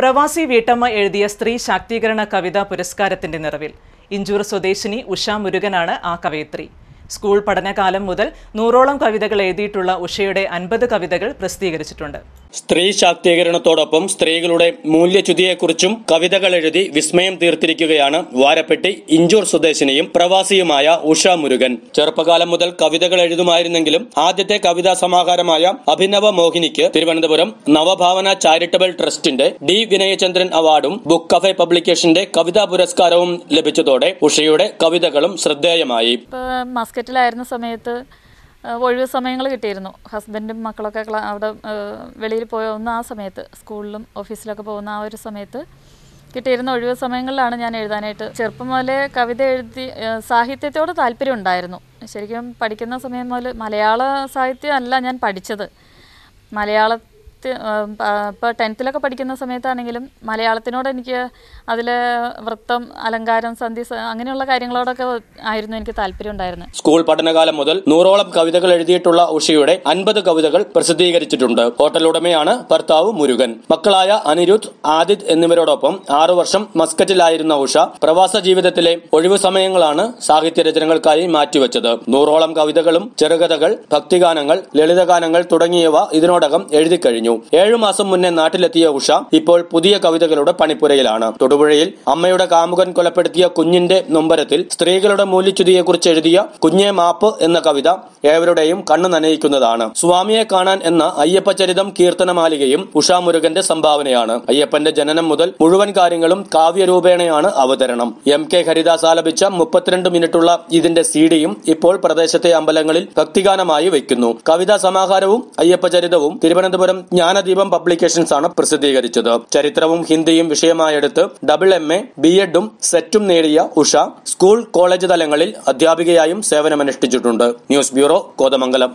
പ്രവാസി വീട്ടമ്മ എഴുതിയ സ്ത്രീ ശാക്തീകരണ കവിതാ പുരസ്കാരത്തിന്റെ നിറവിൽ ഇഞ്ചൂർ സ്വദേശിനി ഉഷ മുരുകനാണ് ആ കവയിത്രി സ്കൂൾ പഠനകാലം മുതൽ നൂറോളം കവിതകൾ എഴുതിയിട്ടുള്ള ഉഷയുടെ അൻപത് കവിതകൾ പ്രസിദ്ധീകരിച്ചിട്ടുണ്ട് സ്ത്രീ ശാക്തീകരണത്തോടൊപ്പം സ്ത്രീകളുടെ മൂല്യച്യുതിയെക്കുറിച്ചും കവിതകൾ എഴുതി വിസ്മയം തീർത്തിരിക്കുകയാണ് വാരപ്പെട്ടി ഇഞ്ചൂർ സ്വദേശിനിയും പ്രവാസിയുമായ ഉഷ മുരുകൻ ചെറുപ്പകാലം മുതൽ കവിതകൾ എഴുതുമായിരുന്നെങ്കിലും ആദ്യത്തെ കവിതാ സമാഹാരമായ അഭിനവ മോഹിനിക്ക് തിരുവനന്തപുരം നവഭാവന ചാരിറ്റബിൾ ട്രസ്റ്റിന്റെ ഡി വിനയചന്ദ്രൻ അവാർഡും ബുക്ക് കഫെ പബ്ലിക്കേഷന്റെ കവിതാ പുരസ്കാരവും ലഭിച്ചതോടെ ഉഷയുടെ കവിതകളും ശ്രദ്ധേയമായി മസ്കറ്റിലായിരുന്ന സമയത്ത് ഒഴിവ് സമയങ്ങൾ കിട്ടിയിരുന്നു ഹസ്ബൻഡും മക്കളൊക്കെ അവിടെ വെളിയിൽ പോകുന്ന ആ സമയത്ത് സ്കൂളിലും ഓഫീസിലൊക്കെ പോകുന്ന ആ ഒരു സമയത്ത് കിട്ടിയിരുന്ന ഒഴിവ് സമയങ്ങളിലാണ് ഞാൻ എഴുതാനായിട്ട് ചെറുപ്പം മുതലേ കവിത എഴുതി സാഹിത്യത്തോട് താല്പര്യം ഉണ്ടായിരുന്നു ശരിക്കും പഠിക്കുന്ന സമയം മുതൽ മലയാള സാഹിത്യം അല്ല ഞാൻ പഠിച്ചത് മലയാള കൃത്യ ഇപ്പോൾ ടെൻത്തിലൊക്കെ പഠിക്കുന്ന സമയത്താണെങ്കിലും മലയാളത്തിനോട് എനിക്ക് അതിൽ വൃത്തം അലങ്കാരം സന്ധി അങ്ങനെയുള്ള കാര്യങ്ങളോടൊക്കെ ആയിരുന്നു എനിക്ക് താല്പര്യം ഉണ്ടായിരുന്നത് സ്കൂൾ പഠനകാലം മുതൽ നൂറോളം കവിതകൾ എഴുതിയിട്ടുള്ള ഉഷയുടെ അൻപത് കവിതകൾ പ്രസിദ്ധീകരിച്ചിട്ടുണ്ട് ഹോട്ടൽ ഉടമയാണ് ഭർത്താവ് മുരുകൻ മക്കളായ അനിരുദ്ധ് ആദിത് എന്നിവരോടൊപ്പം ആറു വർഷം മസ്കറ്റിലായിരുന്ന ഉഷ പ്രവാസ ജീവിതത്തിലെ ഒഴിവു സമയങ്ങളാണ് സാഹിത്യ രചനകൾക്കായി മാറ്റിവെച്ചത് നൂറോളം കവിതകളും ചെറുകഥകൾ ഭക്തിഗാനങ്ങൾ ലളിതഗാനങ്ങൾ തുടങ്ങിയവ ഇതിനോടകം എഴുതിക്കഴിഞ്ഞു പറഞ്ഞു ഏഴു മാസം മുന്നേ നാട്ടിലെത്തിയ ഉഷ ഇപ്പോൾ പുതിയ കവിതകളുടെ പണിപ്പുരയിലാണ് തൊടുപുഴയിൽ അമ്മയുടെ കാമുകൻ കൊലപ്പെടുത്തിയ കുഞ്ഞിന്റെ നൊമ്പരത്തിൽ സ്ത്രീകളുടെ മൂല്യച്യുതിയെക്കുറിച്ച് എഴുതിയ കുഞ്ഞേ മാപ്പ് എന്ന കവിത ഏവരുടെയും കണ്ണു നനയിക്കുന്നതാണ് സ്വാമിയെ കാണാൻ എന്ന അയ്യപ്പചരിതം കീർത്തനമാലികയും ഉഷാ മുരുകന്റെ സംഭാവനയാണ് അയ്യപ്പന്റെ ജനനം മുതൽ മുഴുവൻ കാര്യങ്ങളും കാവ്യരൂപേണയാണ് അവതരണം എം കെ ഹരിദാസ് ആലപിച്ച മുപ്പത്തിരണ്ട് മിനിറ്റുള്ള ഇതിന്റെ സീഡിയും ഇപ്പോൾ പ്രദേശത്തെ അമ്പലങ്ങളിൽ ഭക്തിഗാനമായി വയ്ക്കുന്നു കവിതാ സമാഹാരവും അയ്യപ്പചരിതവും തിരുവനന്തപുരം ജ്ഞാനദീപം പബ്ലിക്കേഷൻസ് ആണ് പ്രസിദ്ധീകരിച്ചത് ചരിത്രവും ഹിന്ദിയും വിഷയമായെടുത്ത് ഡബിൾ എം എ ബി എഡും സെറ്റും നേടിയ ഉഷ സ്കൂൾ കോളേജ് തലങ്ങളിൽ അധ്യാപികയായും സേവനമനുഷ്ഠിച്ചിട്ടുണ്ട് ന്യൂസ് ബ്യൂറോ കോതമംഗലം